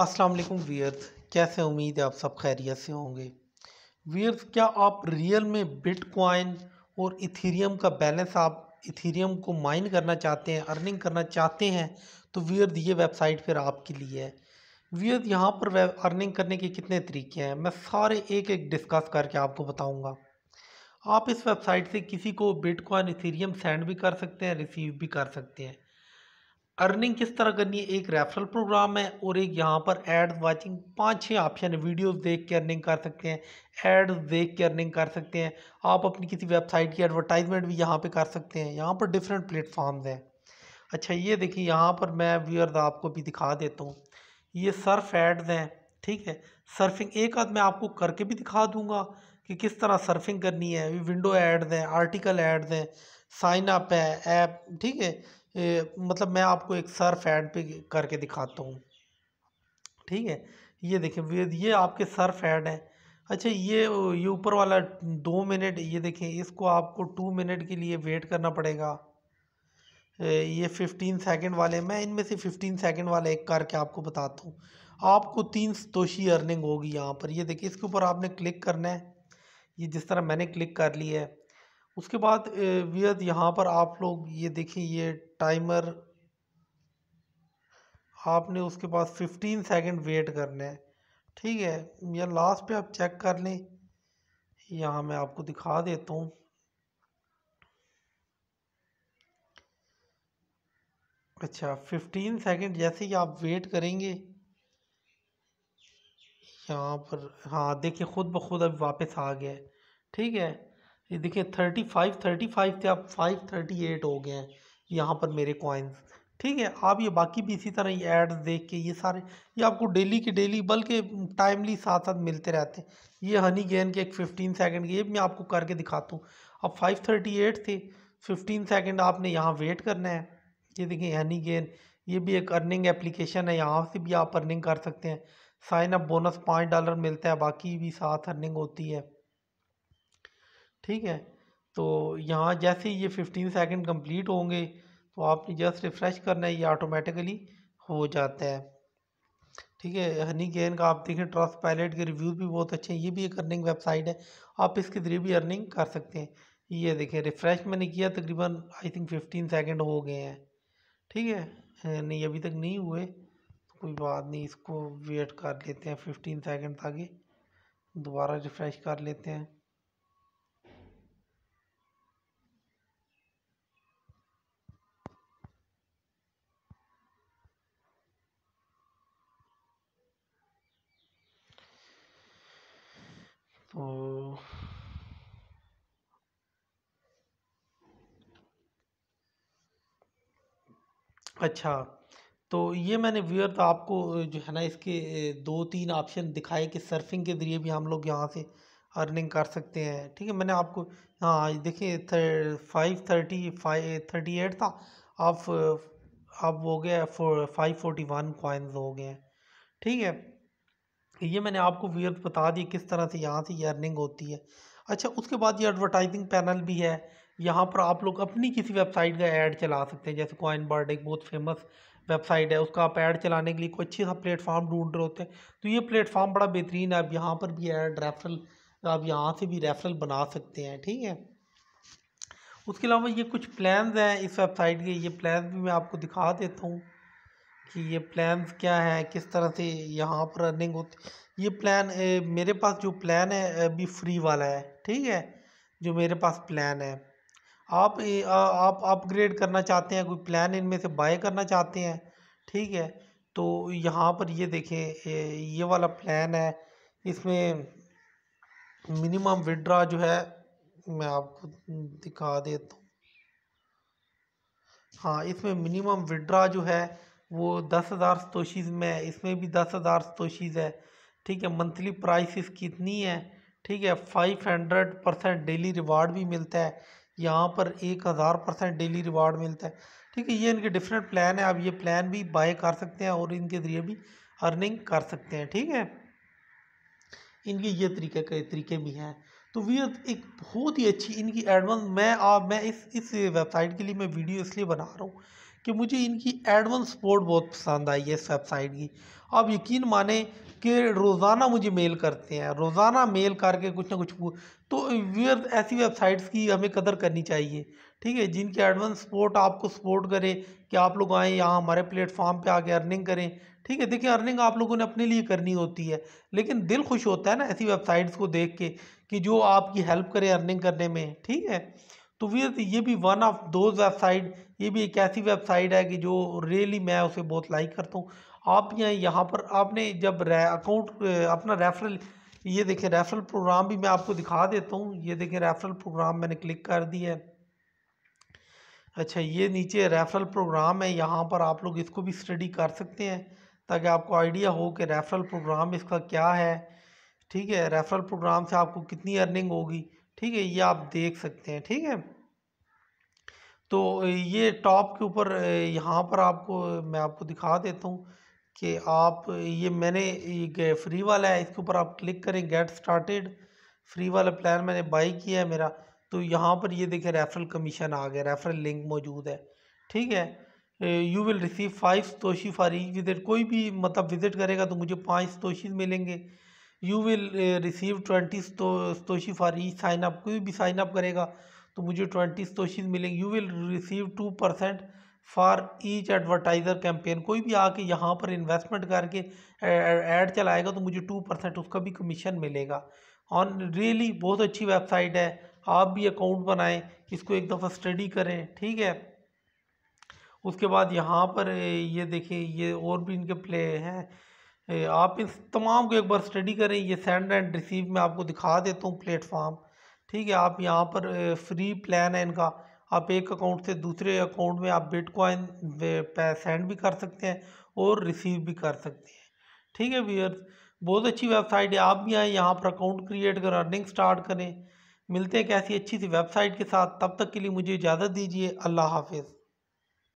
अस्सलाम वालेकुम वीयर्स कैसे उम्मीद है आप सब खैरियत से होंगे वियर्स क्या आप रियल में बिटकॉइन और इथेरियम का बैलेंस आप इथेरियम को माइन करना चाहते हैं अर्निंग करना चाहते हैं तो वियर्स ये वेबसाइट फिर आपके लिए है वीयर्स यहाँ पर अर्निंग करने के कितने तरीके हैं मैं सारे एक एक डिस्कस करके आपको बताऊँगा आप इस वेबसाइट से किसी को बिटकॉइन इथेरियम सेंड भी कर सकते हैं रिसीव भी कर सकते हैं अर्निंग किस तरह करनी है एक रेफरल प्रोग्राम है और एक यहाँ पर एड्स वाचिंग पाँच छह ऑप्शन है वीडियोस देख के अर्निंग कर सकते हैं एड्स देख के अर्निंग कर सकते हैं आप अपनी किसी वेबसाइट की एडवर्टाइजमेंट भी यहाँ पे कर सकते हैं यहाँ पर डिफरेंट प्लेटफॉर्म्स हैं अच्छा ये देखिए यहाँ पर मैं व्यूअर्स आपको भी दिखा देता हूँ ये सर्फ एड्स हैं ठीक है सर्फिंग एक आध मैं आपको करके भी दिखा दूँगा कि किस तरह सर्फिंग करनी है विंडो एड्स हैं आर्टिकल एड्स हैं साइन अप है ऐप ठीक है ए, मतलब मैं आपको एक सर फैट पे करके दिखाता हूँ ठीक है ये देखें ये आपके सर फैट हैं अच्छा ये ये ऊपर वाला दो मिनट ये देखें इसको आपको टू मिनट के लिए वेट करना पड़ेगा ये फिफ्टीन सेकंड वाले मैं इनमें से फिफ्टीन सेकंड वाले एक करके आपको बताता हूँ आपको तीन तोशी अर्निंग होगी यहाँ पर ये देखिए इसके ऊपर आपने क्लिक करना है ये जिस तरह मैंने क्लिक कर लिया है उसके बाद वियद यहाँ पर आप लोग ये देखें ये टाइमर आपने उसके पास 15 सेकंड वेट करने है ठीक है या लास्ट पे आप चेक कर लें यहाँ मैं आपको दिखा देता हूँ अच्छा 15 सेकंड जैसे ही आप वेट करेंगे यहाँ पर हाँ देखिए ख़ुद ब खुद अब वापस आ गया ठीक है ये देखिए थर्टी फाइव थर्टी फाइव थे आप फाइव थर्टी एट हो गए हैं यहाँ पर मेरे कॉइन्स ठीक है आप ये बाकी भी इसी तरह ये एड्स देख के ये सारे ये आपको डेली के डेली बल्कि टाइमली साथ साथ मिलते रहते हैं ये हनी गेन के एक फिफ्टीन सेकेंड के ये मैं आपको करके दिखाता हूँ अब फाइव थर्टी एट थे फिफ्टीन सेकेंड आपने यहाँ वेट करना है ये देखिए हनी गेन ये भी एक अर्निंग एप्लीकेशन है यहाँ से भी आप अर्निंग कर सकते हैं साइन अप बोनस पाँच डॉलर मिलता है बाकी भी साथ अर्निंग होती है ठीक है तो यहाँ जैसे ही ये 15 सेकंड कंप्लीट होंगे तो आपने जस्ट रिफ़्रेश करना है ये ऑटोमेटिकली हो जाता है ठीक है हनी गेन का आप देखें ट्रस्ट पायलट के रिव्यूज़ भी बहुत अच्छे हैं ये भी एक अर्निंग वेबसाइट है आप इसके ज़रिए भी अर्निंग कर सकते हैं ये देखें रिफ़्रेश मैंने किया तकरीबन आई थिंक फिफ्टीन सेकेंड हो गए हैं ठीक है नहीं अभी तक नहीं हुए तो कोई बात नहीं इसको वेट कर लेते हैं फिफ्टीन सेकेंड तक दोबारा रिफ़्रेश कर लेते हैं तो अच्छा तो ये मैंने तो आपको जो है ना इसके दो तीन ऑप्शन दिखाए कि सर्फिंग के ज़रिए भी हम लोग यहाँ से अर्निंग कर सकते हैं ठीक है मैंने आपको हाँ देखिए five thirty five thirty eight था आप अब हो गया फाइव फोर्टी वन कॉइन्स हो गए ठीक है ये मैंने आपको व्यूअर्स बता दिए किस तरह से यहाँ से ये अर्निंग होती है अच्छा उसके बाद ये एडवर्टाइजिंग पैनल भी है यहाँ पर आप लोग अपनी किसी वेबसाइट का ऐड चला सकते हैं जैसे कॉइन बर्ड एक बहुत फेमस वेबसाइट है उसका आप ऐड चलाने के लिए कोई अच्छे सा प्लेटफॉर्म ढूंढ रहे होते हैं तो ये प्लेटफॉर्म बड़ा बेहतरीन है आप यहाँ पर भी ऐड रेफरल आप यहाँ से भी रेफरल बना सकते हैं ठीक है उसके अलावा ये कुछ प्लान्स हैं इस वेबसाइट के ये प्लान्स भी मैं आपको दिखा देता हूँ कि ये प्लान क्या है किस तरह से यहाँ पर रनिंग होती ये प्लान ए, मेरे पास जो प्लान है अभी फ्री वाला है ठीक है जो मेरे पास प्लान है आप ए, आ, आप अपग्रेड करना चाहते हैं कोई प्लान इनमें से बाय करना चाहते हैं ठीक है तो यहाँ पर ये देखें ए, ये वाला प्लान है इसमें मिनिमम विड्रा जो है मैं आपको दिखा देता हूँ हाँ इसमें मिनिमम विड्रा जो है वो दस हज़ार सतोशीज़ में है इसमें भी दस हज़ार सतोशीज़ है ठीक है मंथली प्राइस इसकी इतनी है ठीक है five hundred percent daily reward भी मिलता है यहाँ पर एक हज़ार परसेंट डेली रिवार्ड मिलता है ठीक है ये इनके डिफरेंट प्लान है आप ये प्लान भी बाय कर सकते हैं और इनके ज़रिए भी अर्निंग कर सकते हैं ठीक है इनके ये तरीके कई तरीके भी हैं तो वीर एक बहुत ही अच्छी इनकी एडवांस मैं आप मैं इस इस वेबसाइट के लिए मैं वीडियो इसलिए बना रहा हूँ कि मुझे इनकी एडवांस सपोर्ट बहुत पसंद आई है इस वेबसाइट की आप यकीन माने कि रोज़ाना मुझे मेल करते हैं रोज़ाना मेल करके कुछ ना कुछ तो व्यूअर ऐसी वेबसाइट्स की हमें कदर करनी चाहिए ठीक है जिनकी एडवांस सपोर्ट आपको सपोर्ट करे कि आप लोग आएँ यहाँ हमारे प्लेटफॉर्म पर आके अर्निंग करें ठीक है देखिए अर्निंग आप लोगों ने अपने लिए करनी होती है लेकिन दिल खुश होता है ना ऐसी वेबसाइट्स को देख के कि जो आपकी हेल्प करे अर्निंग करने में ठीक है तो वीर तो ये भी वन ऑफ दोज वेबसाइट ये भी एक ऐसी वेबसाइट है कि जो रियली मैं उसे बहुत लाइक करता हूँ आप यहाँ यहाँ पर आपने जब अकाउंट अपना रेफरल ये देखें रेफरल प्रोग्राम भी मैं आपको दिखा देता हूँ ये देखें रेफरल प्रोग्राम मैंने क्लिक कर दिया है अच्छा ये नीचे रेफरल प्रोग्राम है यहाँ पर आप लोग इसको भी स्टडी कर सकते हैं ताकि आपको आइडिया हो कि रेफरल प्रोग्राम इसका क्या है ठीक है रेफरल प्रोग्राम से आपको कितनी अर्निंग होगी ठीक है ये आप देख सकते हैं ठीक है तो ये टॉप के ऊपर यहाँ पर आपको मैं आपको दिखा देता हूँ कि आप ये मैंने ये फ्री वाला है इसके ऊपर आप क्लिक करें गेट स्टार्टेड फ्री वाला प्लान मैंने बाई किया है मेरा तो यहाँ पर ये देखें रेफरल कमीशन आ गया रेफरल लिंक मौजूद है ठीक है you will receive five satoshi for each visit कोई भी मतलब विज़िट करेगा तो मुझे पाँच तोशीज़ मिलेंगे you will receive twenty satoshi for each sign up कोई भी साइन अप करेगा तो मुझे ट्वेंटी स्तोशीज मिलेंगे you will receive two percent for each advertiser campaign कोई भी आके यहाँ पर इन्वेस्टमेंट करके ऐड चलाएगा तो मुझे टू परसेंट उसका भी कमीशन मिलेगा ऑन रियली बहुत अच्छी वेबसाइट है आप भी अकाउंट बनाएं इसको एक दफ़ा स्टडी करें ठीक है उसके बाद यहाँ पर ये देखें ये और भी इनके प्ले हैं आप इस तमाम को एक बार स्टडी करें ये सेंड एंड रिसीव में आपको दिखा देता हूँ प्लेटफॉर्म ठीक है आप यहाँ पर फ्री प्लान है इनका आप एक अकाउंट से दूसरे अकाउंट में आप बिटकॉइन सेंड भी कर सकते हैं और रिसीव भी कर सकते हैं ठीक है व्यूअर्स बहुत अच्छी वेबसाइट है आप भी आएँ यहाँ पर अकाउंट क्रिएट कर अर्निंग स्टार्ट करें मिलते हैं कैसी अच्छी सी वेबसाइट के साथ तब तक के लिए मुझे इजाज़त दीजिए अल्लाह हाफिज़